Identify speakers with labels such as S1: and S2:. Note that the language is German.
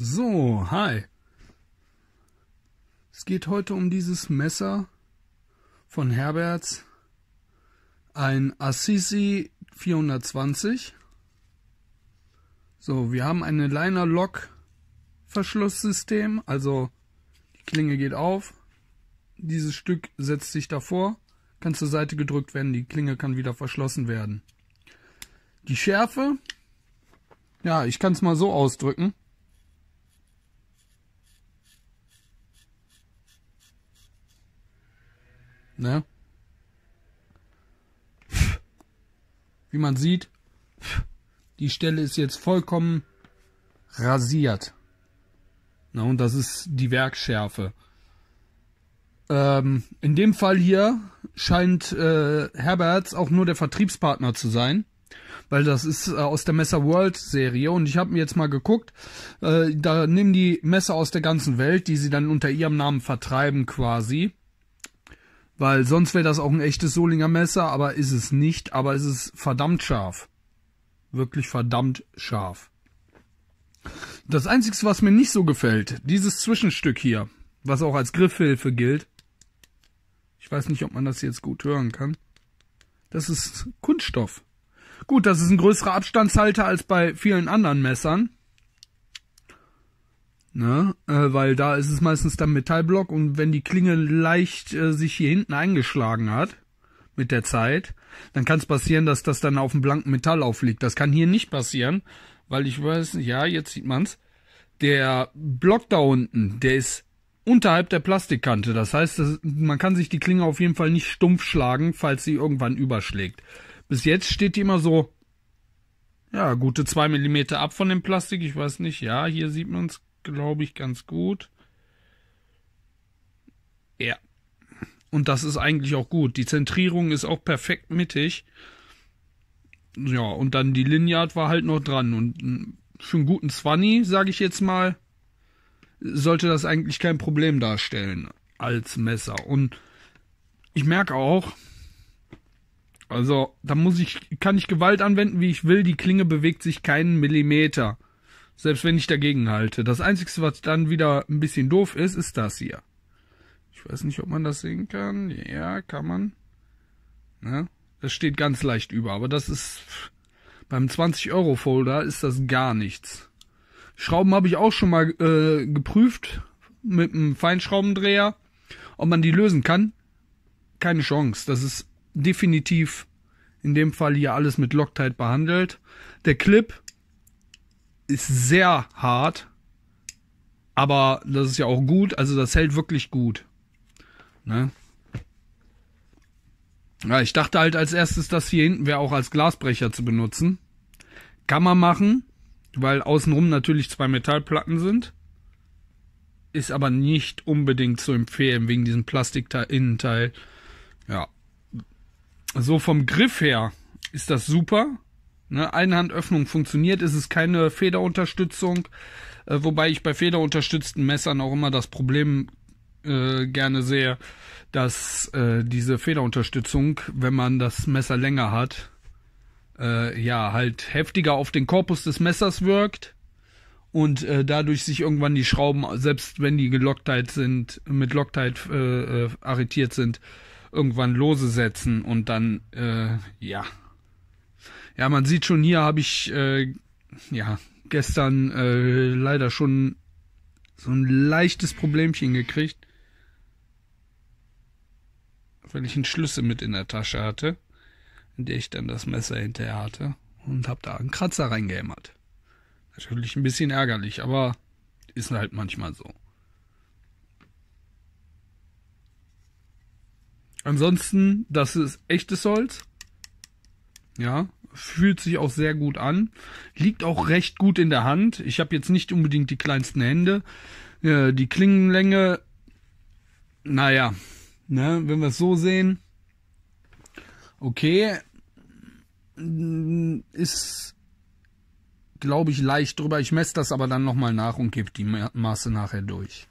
S1: So, hi. Es geht heute um dieses Messer von Herberts, ein Assisi 420. So, wir haben eine Liner Lock Verschlusssystem, also die Klinge geht auf, dieses Stück setzt sich davor, kann zur Seite gedrückt werden, die Klinge kann wieder verschlossen werden. Die Schärfe, ja, ich kann es mal so ausdrücken. Ne? Wie man sieht, die Stelle ist jetzt vollkommen rasiert. Na, und das ist die Werkschärfe. Ähm, in dem Fall hier scheint äh, Herberts auch nur der Vertriebspartner zu sein, weil das ist äh, aus der Messer World Serie und ich habe mir jetzt mal geguckt, äh, da nehmen die Messer aus der ganzen Welt, die sie dann unter ihrem Namen vertreiben quasi. Weil sonst wäre das auch ein echtes Solinger Messer, aber ist es nicht. Aber es ist verdammt scharf. Wirklich verdammt scharf. Das Einzige, was mir nicht so gefällt, dieses Zwischenstück hier, was auch als Griffhilfe gilt. Ich weiß nicht, ob man das jetzt gut hören kann. Das ist Kunststoff. Gut, das ist ein größerer Abstandshalter als bei vielen anderen Messern. Ne? Äh, weil da ist es meistens dann Metallblock und wenn die Klinge leicht äh, sich hier hinten eingeschlagen hat mit der Zeit, dann kann es passieren, dass das dann auf dem blanken Metall aufliegt. Das kann hier nicht passieren, weil ich weiß, ja, jetzt sieht man's. Der Block da unten, der ist unterhalb der Plastikkante. Das heißt, das, man kann sich die Klinge auf jeden Fall nicht stumpf schlagen, falls sie irgendwann überschlägt. Bis jetzt steht die immer so, ja, gute zwei Millimeter ab von dem Plastik. Ich weiß nicht, ja, hier sieht man's glaube ich, ganz gut. Ja. Und das ist eigentlich auch gut. Die Zentrierung ist auch perfekt mittig. Ja, und dann die Lineart war halt noch dran. Und hm, für einen guten Swanny, sage ich jetzt mal, sollte das eigentlich kein Problem darstellen als Messer. Und ich merke auch, also da muss ich, kann ich Gewalt anwenden, wie ich will. Die Klinge bewegt sich keinen Millimeter. Selbst wenn ich dagegen halte. Das Einzige, was dann wieder ein bisschen doof ist, ist das hier. Ich weiß nicht, ob man das sehen kann. Ja, kann man. Ne? Das steht ganz leicht über, aber das ist... Beim 20-Euro-Folder ist das gar nichts. Schrauben habe ich auch schon mal äh, geprüft mit einem Feinschraubendreher, ob man die lösen kann. Keine Chance. Das ist definitiv in dem Fall hier alles mit Loctite behandelt. Der Clip ist sehr hart, aber das ist ja auch gut, also das hält wirklich gut. Ne? Ja, ich dachte halt als erstes, das hier hinten wäre auch als Glasbrecher zu benutzen. Kann man machen, weil außenrum natürlich zwei Metallplatten sind. Ist aber nicht unbedingt zu empfehlen wegen diesem Plastik-Innenteil. Ja. So vom Griff her ist das super. Ne, Einhandöffnung funktioniert, ist es keine Federunterstützung, äh, wobei ich bei federunterstützten Messern auch immer das Problem äh, gerne sehe, dass äh, diese Federunterstützung, wenn man das Messer länger hat, äh, ja, halt heftiger auf den Korpus des Messers wirkt und äh, dadurch sich irgendwann die Schrauben, selbst wenn die gelocktheit sind, mit Locktheit äh, arretiert sind, irgendwann lose setzen und dann, ja, ja, man sieht schon hier habe ich äh, ja gestern äh, leider schon so ein leichtes Problemchen gekriegt, weil ich einen Schlüssel mit in der Tasche hatte, in der ich dann das Messer hinterher hatte und habe da einen Kratzer reingehämmert. Natürlich ein bisschen ärgerlich, aber ist halt manchmal so. Ansonsten, das ist echtes Holz. Ja, fühlt sich auch sehr gut an, liegt auch recht gut in der Hand. Ich habe jetzt nicht unbedingt die kleinsten Hände. Äh, die Klingenlänge, naja, ne, wenn wir es so sehen, okay, mm, ist, glaube ich, leicht drüber. Ich messe das aber dann nochmal nach und gebe die Maße nachher durch.